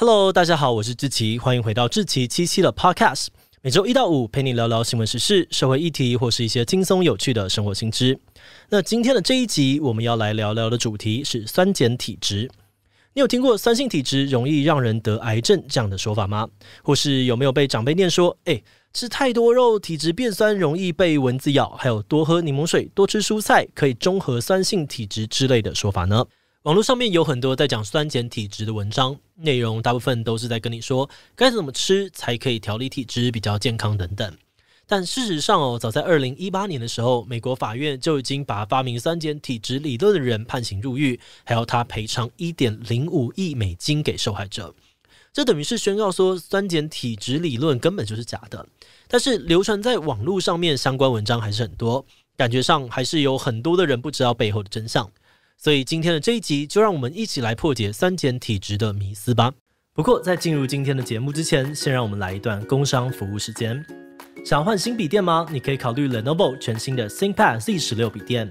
Hello，大家好，我是志奇，欢迎回到志奇七七的 Podcast。每周一到五陪你聊聊新闻时事、社会议题，或是一些轻松有趣的生活新知。那今天的这一集，我们要来聊聊的主题是酸碱体质。你有听过酸性体质容易让人得癌症这样的说法吗？或是有没有被长辈念说，哎，吃太多肉，体质变酸，容易被蚊子咬，还有多喝柠檬水、多吃蔬菜可以中和酸性体质之类的说法呢？网络上面有很多在讲酸碱体质的文章，内容大部分都是在跟你说该怎么吃才可以调理体质比较健康等等。但事实上哦，早在二零一八年的时候，美国法院就已经把发明酸碱体质理论的人判刑入狱，还要他赔偿一点零五亿美金给受害者。这等于是宣告说酸碱体质理论根本就是假的。但是流传在网络上面相关文章还是很多，感觉上还是有很多的人不知道背后的真相。所以今天的这一集，就让我们一起来破解三减体质的迷思吧。不过在进入今天的节目之前，先让我们来一段工商服务时间。想换新笔电吗？你可以考虑 Lenovo 全新的 ThinkPad Z 十六笔电。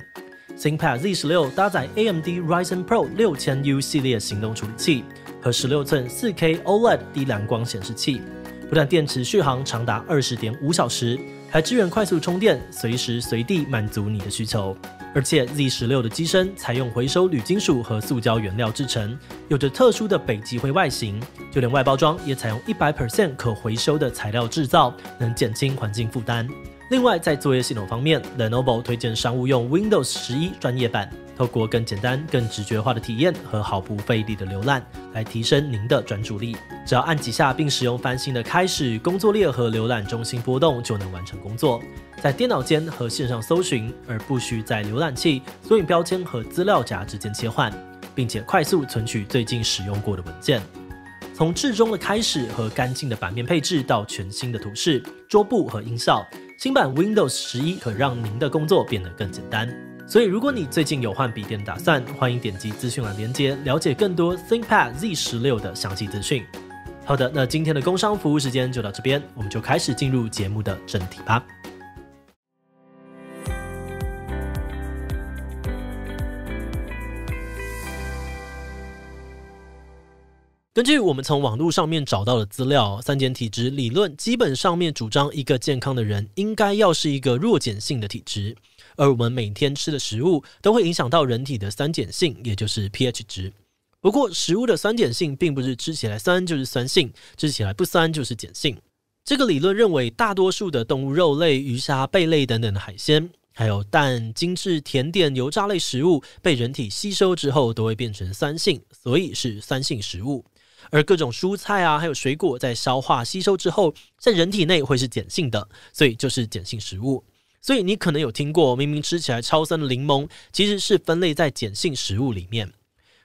ThinkPad Z 十六搭载 AMD Ryzen Pro 六千 U 系列行动处理器和十六寸 4K OLED 低蓝光显示器，不但电池续航长达二十点五小时。还支援快速充电，随时随地满足你的需求。而且 Z 十六的机身采用回收铝金属和塑胶原料制成，有着特殊的北极灰外形。就连外包装也采用一百 percent 可回收的材料制造，能减轻环境负担。另外，在作业系统方面，Lenovo 推荐商务用 Windows 十一专业版。透过更简单、更直觉化的体验和毫不费力的浏览来提升您的专注力。只要按几下，并使用翻新的开始、工作列和浏览中心波动就能完成工作。在电脑间和线上搜寻，而不需在浏览器、索引标签和资料夹之间切换，并且快速存取最近使用过的文件。从至中的开始和干净的版面配置到全新的图示、桌布和音效，新版 Windows 十一可让您的工作变得更简单。所以，如果你最近有换笔电打算，欢迎点击资讯栏连接，了解更多 ThinkPad Z 十六的详细资讯。好的，那今天的工商服务时间就到这边，我们就开始进入节目的正题吧。根据我们从网络上面找到的资料，三减体质理论基本上面主张，一个健康的人应该要是一个弱碱性的体质。而我们每天吃的食物都会影响到人体的酸碱性，也就是 pH 值。不过，食物的酸碱性并不是吃起来酸就是酸性，吃起来不酸就是碱性。这个理论认为，大多数的动物肉类、鱼虾、贝类等等的海鲜，还有蛋、精致甜点、油炸类食物，被人体吸收之后都会变成酸性，所以是酸性食物。而各种蔬菜啊，还有水果，在消化吸收之后，在人体内会是碱性的，所以就是碱性食物。所以你可能有听过，明明吃起来超酸的柠檬，其实是分类在碱性食物里面。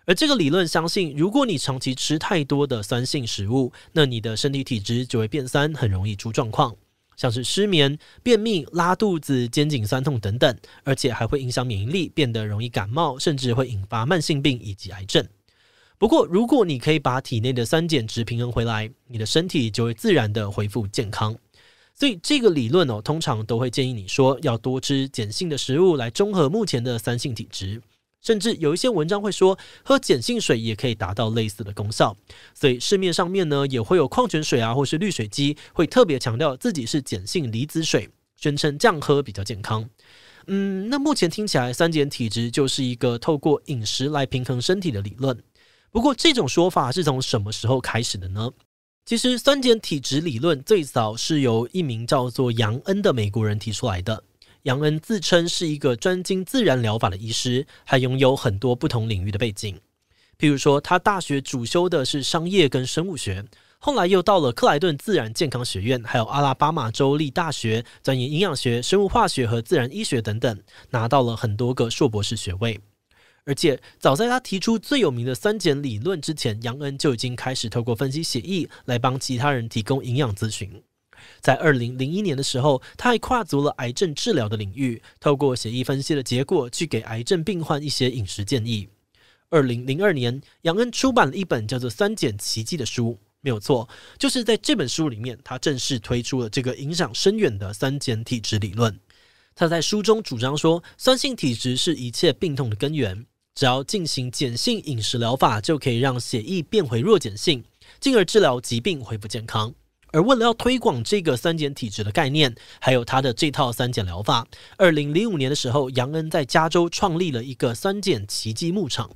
而这个理论相信，如果你长期吃太多的酸性食物，那你的身体体质就会变酸，很容易出状况，像是失眠、便秘、拉肚子、肩颈酸痛等等，而且还会影响免疫力，变得容易感冒，甚至会引发慢性病以及癌症。不过，如果你可以把体内的酸碱值平衡回来，你的身体就会自然的恢复健康。所以这个理论哦，通常都会建议你说要多吃碱性的食物来中和目前的酸性体质，甚至有一些文章会说喝碱性水也可以达到类似的功效。所以市面上面呢也会有矿泉水啊，或是滤水机会特别强调自己是碱性离子水，宣称这样喝比较健康。嗯，那目前听起来酸碱体质就是一个透过饮食来平衡身体的理论。不过这种说法是从什么时候开始的呢？其实酸碱体质理论最早是由一名叫做杨恩的美国人提出来的。杨恩自称是一个专精自然疗法的医师，还拥有很多不同领域的背景。譬如说，他大学主修的是商业跟生物学，后来又到了克莱顿自然健康学院，还有阿拉巴马州立大学钻研营养学、生物化学和自然医学等等，拿到了很多个硕博士学位。而且早在他提出最有名的酸碱理论之前，杨恩就已经开始透过分析协议来帮其他人提供营养咨询。在二零零一年的时候，他还跨足了癌症治疗的领域，透过协议分析的结果去给癌症病患一些饮食建议。二零零二年，杨恩出版了一本叫做《酸碱奇迹》的书，没有错，就是在这本书里面，他正式推出了这个影响深远的酸碱体质理论。他在书中主张说，酸性体质是一切病痛的根源。只要进行碱性饮食疗法，就可以让血液变回弱碱性，进而治疗疾病，恢复健康。而为了要推广这个酸碱体质的概念，还有他的这套酸碱疗法，二零零五年的时候，杨恩在加州创立了一个酸碱奇迹牧场。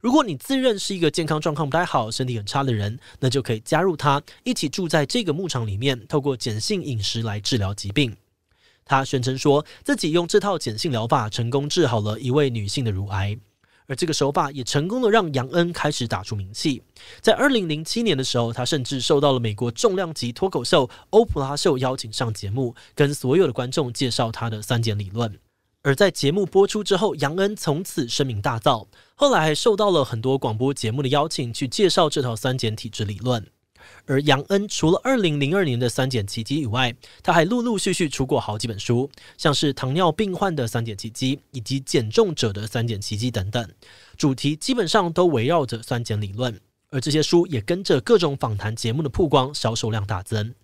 如果你自认是一个健康状况不太好、身体很差的人，那就可以加入他，一起住在这个牧场里面，透过碱性饮食来治疗疾病。他宣称说自己用这套碱性疗法成功治好了一位女性的乳癌。而这个手法也成功的让杨恩开始打出名气。在二零零七年的时候，他甚至受到了美国重量级脱口秀《欧普拉秀》邀请上节目，跟所有的观众介绍他的三减理论。而在节目播出之后，杨恩从此声名大噪，后来还受到了很多广播节目的邀请去介绍这套三减体质理论。而杨恩除了二零零二年的三减奇迹以外，他还陆陆续续出过好几本书，像是糖尿病患的三减奇迹，以及减重者的三减奇迹等等，主题基本上都围绕着酸碱理论。而这些书也跟着各种访谈节目的曝光，销售量大增。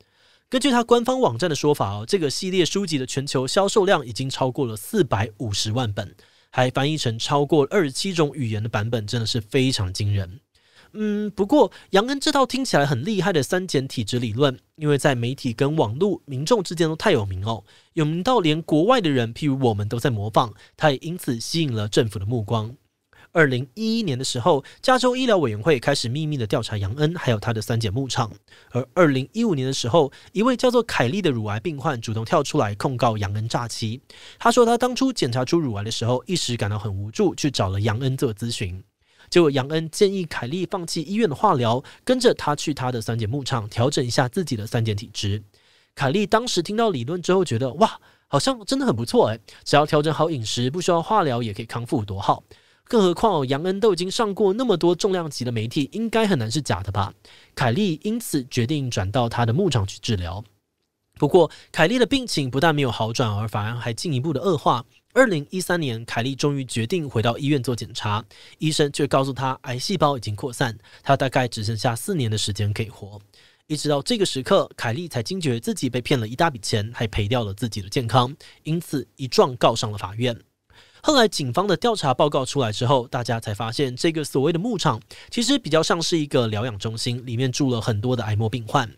根据他官方网站的说法哦，这个系列书籍的全球销售量已经超过了四百五十万本，还翻译成超过二十七种语言的版本，真的是非常惊人。嗯，不过杨恩这套听起来很厉害的三减体质理论，因为在媒体跟网络民众之间都太有名哦，有名到连国外的人，譬如我们都在模仿，他也因此吸引了政府的目光。二零一一年的时候，加州医疗委员会开始秘密的调查杨恩还有他的三减牧场，而二零一五年的时候，一位叫做凯利的乳癌病患主动跳出来控告杨恩诈欺。他说他当初检查出乳癌的时候，一时感到很无助，去找了杨恩做咨询。结果，杨恩建议凯莉放弃医院的化疗，跟着他去他的三减牧场调整一下自己的三减体质。凯莉当时听到理论之后，觉得哇，好像真的很不错诶，只要调整好饮食，不需要化疗也可以康复，多好！更何况，杨恩都已经上过那么多重量级的媒体，应该很难是假的吧？凯莉因此决定转到他的牧场去治疗。不过，凯莉的病情不但没有好转，而反而还进一步的恶化。二零一三年，凯利终于决定回到医院做检查，医生却告诉他，癌细胞已经扩散，他大概只剩下四年的时间可以活。一直到这个时刻，凯利才惊觉自己被骗了一大笔钱，还赔掉了自己的健康，因此一状告上了法院。后来，警方的调查报告出来之后，大家才发现，这个所谓的牧场其实比较像是一个疗养中心，里面住了很多的癌末病患。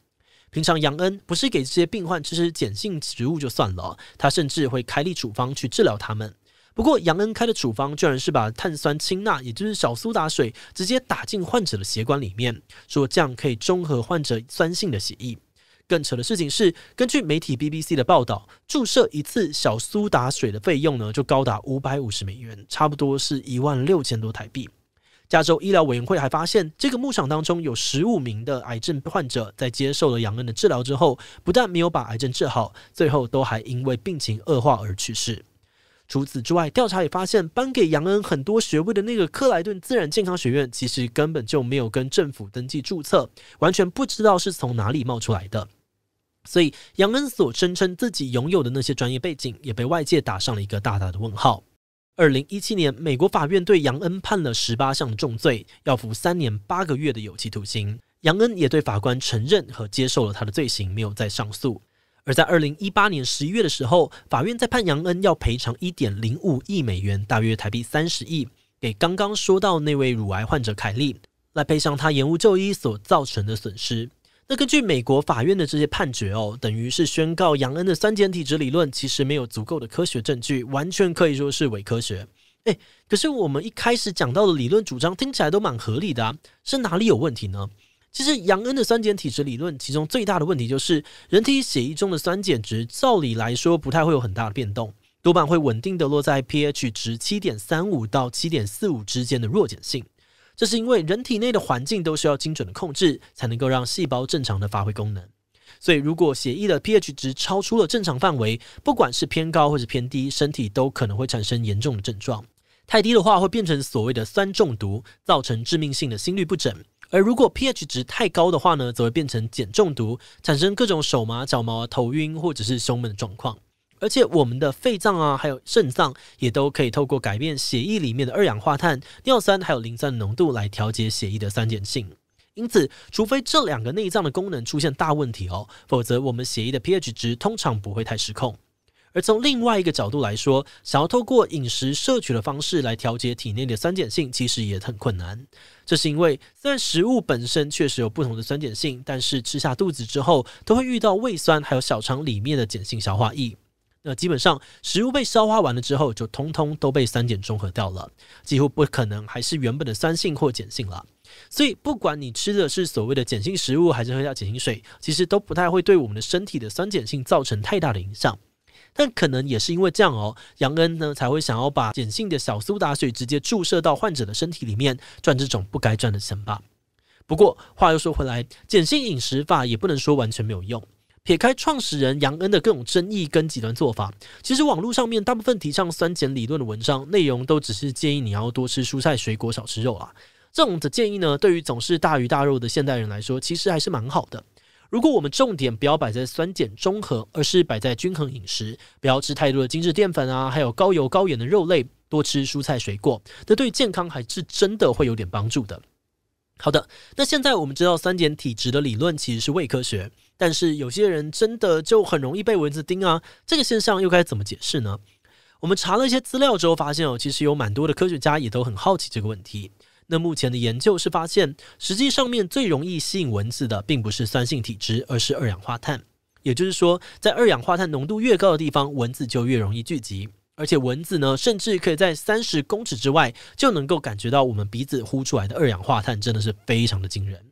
平常杨恩不是给这些病患吃些碱性食物就算了，他甚至会开立处方去治疗他们。不过杨恩开的处方居然是把碳酸氢钠，也就是小苏打水，直接打进患者的血管里面，说这样可以中和患者酸性的血液。更扯的事情是，根据媒体 BBC 的报道，注射一次小苏打水的费用呢，就高达五百五十美元，差不多是一万六千多台币。加州医疗委员会还发现，这个牧场当中有十五名的癌症患者，在接受了杨恩的治疗之后，不但没有把癌症治好，最后都还因为病情恶化而去世。除此之外，调查也发现，颁给杨恩很多学位的那个克莱顿自然健康学院，其实根本就没有跟政府登记注册，完全不知道是从哪里冒出来的。所以，杨恩所声称自己拥有的那些专业背景，也被外界打上了一个大大的问号。二零一七年，美国法院对杨恩判了十八项重罪，要服三年八个月的有期徒刑。杨恩也对法官承认和接受了他的罪行，没有再上诉。而在二零一八年十一月的时候，法院在判杨恩要赔偿一点零五亿美元，大约台币三十亿，给刚刚说到那位乳癌患者凯利，来赔偿他延误就医所造成的损失。那根据美国法院的这些判决哦，等于是宣告杨恩的酸碱体质理论其实没有足够的科学证据，完全可以说是伪科学。哎，可是我们一开始讲到的理论主张听起来都蛮合理的啊，是哪里有问题呢？其实杨恩的酸碱体质理论其中最大的问题就是，人体血液中的酸碱值照理来说不太会有很大的变动，多半会稳定的落在 pH 值七点三五到七点四五之间的弱碱性。这是因为人体内的环境都需要精准的控制，才能够让细胞正常的发挥功能。所以，如果血液的 pH 值超出了正常范围，不管是偏高或者偏低，身体都可能会产生严重的症状。太低的话，会变成所谓的酸中毒，造成致命性的心律不整；而如果 pH 值太高的话呢，则会变成碱中毒，产生各种手麻、脚麻、头晕或者是胸闷的状况。而且我们的肺脏啊，还有肾脏也都可以透过改变血液里面的二氧化碳、尿酸还有磷酸浓度来调节血液的酸碱性。因此，除非这两个内脏的功能出现大问题哦，否则我们血液的 pH 值通常不会太失控。而从另外一个角度来说，想要透过饮食摄取的方式来调节体内的酸碱性，其实也很困难。这是因为虽然食物本身确实有不同的酸碱性，但是吃下肚子之后都会遇到胃酸，还有小肠里面的碱性消化液。那基本上，食物被消化完了之后，就通通都被酸碱中和掉了，几乎不可能还是原本的酸性或碱性了。所以，不管你吃的是所谓的碱性食物，还是喝下碱性水，其实都不太会对我们的身体的酸碱性造成太大的影响。但可能也是因为这样哦，杨恩呢才会想要把碱性的小苏打水直接注射到患者的身体里面，赚这种不该赚的钱吧。不过话又说回来，碱性饮食法也不能说完全没有用。撇开创始人杨恩的各种争议跟极端做法，其实网络上面大部分提倡酸碱理论的文章内容，都只是建议你要多吃蔬菜水果，少吃肉啊。这种的建议呢，对于总是大鱼大肉的现代人来说，其实还是蛮好的。如果我们重点不要摆在酸碱中和，而是摆在均衡饮食，不要吃太多的精致淀粉啊，还有高油高盐的肉类，多吃蔬菜水果，那对健康还是真的会有点帮助的。好的，那现在我们知道酸碱体质的理论其实是伪科学。但是有些人真的就很容易被蚊子叮啊，这个现象又该怎么解释呢？我们查了一些资料之后发现哦，其实有蛮多的科学家也都很好奇这个问题。那目前的研究是发现，实际上面最容易吸引蚊子的并不是酸性体质，而是二氧化碳。也就是说，在二氧化碳浓度越高的地方，蚊子就越容易聚集。而且蚊子呢，甚至可以在三十公尺之外就能够感觉到我们鼻子呼出来的二氧化碳，真的是非常的惊人。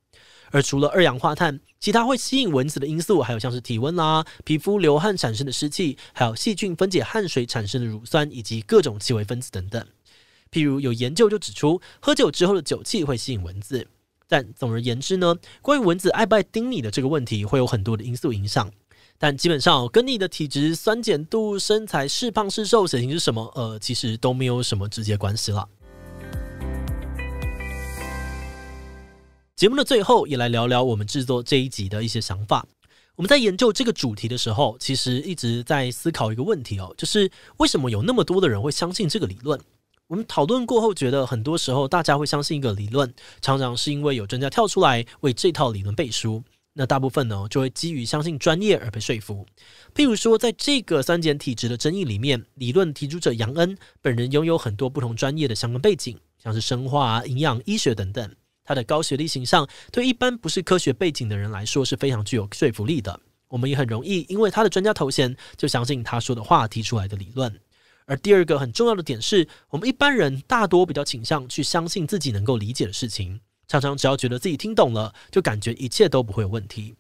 而除了二氧化碳，其他会吸引蚊子的因素，还有像是体温啦、皮肤流汗产生的湿气，还有细菌分解汗水产生的乳酸以及各种气味分子等等。譬如有研究就指出，喝酒之后的酒气会吸引蚊子。但总而言之呢，关于蚊子爱不爱叮你的这个问题，会有很多的因素影响。但基本上，跟你的体质、酸碱度、身材是胖是瘦、血型是什么，呃，其实都没有什么直接关系了。节目的最后，也来聊聊我们制作这一集的一些想法。我们在研究这个主题的时候，其实一直在思考一个问题哦，就是为什么有那么多的人会相信这个理论？我们讨论过后，觉得很多时候大家会相信一个理论，常常是因为有专家跳出来为这套理论背书。那大部分呢，就会基于相信专业而被说服。譬如说，在这个酸碱体质的争议里面，理论提出者杨恩本人拥有很多不同专业的相关背景，像是生化、营养、医学等等。他的高学历形象，对一般不是科学背景的人来说是非常具有说服力的。我们也很容易因为他的专家头衔就相信他说的话提出来的理论。而第二个很重要的点是，我们一般人大多比较倾向去相信自己能够理解的事情，常常只要觉得自己听懂了，就感觉一切都不会有问题。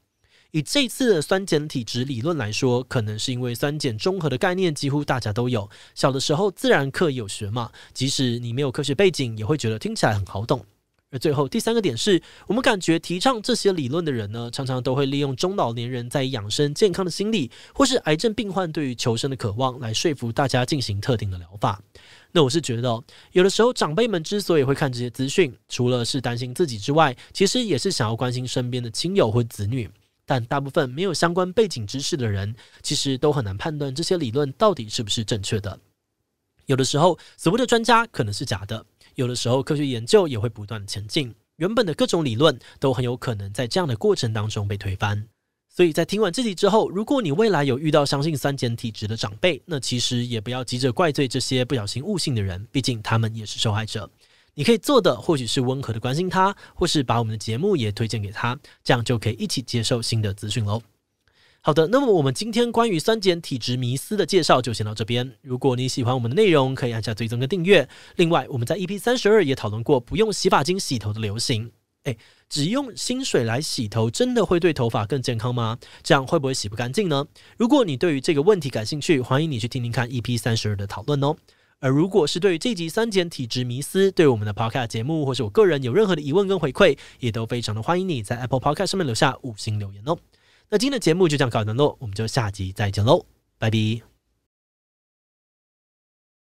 以这次的酸碱体质理论来说，可能是因为酸碱中和的概念几乎大家都有，小的时候自然课有学嘛，即使你没有科学背景，也会觉得听起来很好懂。而最后第三个点是，我们感觉提倡这些理论的人呢，常常都会利用中老年人在养生健康的心理，或是癌症病患对于求生的渴望来说服大家进行特定的疗法。那我是觉得，有的时候长辈们之所以会看这些资讯，除了是担心自己之外，其实也是想要关心身边的亲友或子女。但大部分没有相关背景知识的人，其实都很难判断这些理论到底是不是正确的。有的时候，所谓的专家可能是假的。有的时候，科学研究也会不断前进，原本的各种理论都很有可能在这样的过程当中被推翻。所以在听完这集之后，如果你未来有遇到相信三减体质的长辈，那其实也不要急着怪罪这些不小心误信的人，毕竟他们也是受害者。你可以做的，或许是温和的关心他，或是把我们的节目也推荐给他，这样就可以一起接受新的资讯喽。好的，那么我们今天关于酸碱体质迷思的介绍就先到这边。如果你喜欢我们的内容，可以按下追踪跟订阅。另外，我们在 EP 三十二也讨论过不用洗发精洗头的流行。诶，只用清水来洗头，真的会对头发更健康吗？这样会不会洗不干净呢？如果你对于这个问题感兴趣，欢迎你去听听看 EP 三十二的讨论哦。而如果是对于这集酸碱体质迷思对我们的 Podcast 节目，或是我个人有任何的疑问跟回馈，也都非常的欢迎你在 Apple Podcast 上面留下五星留言哦。那今天的节目就这样告一段落，我们就下集再见喽，拜拜。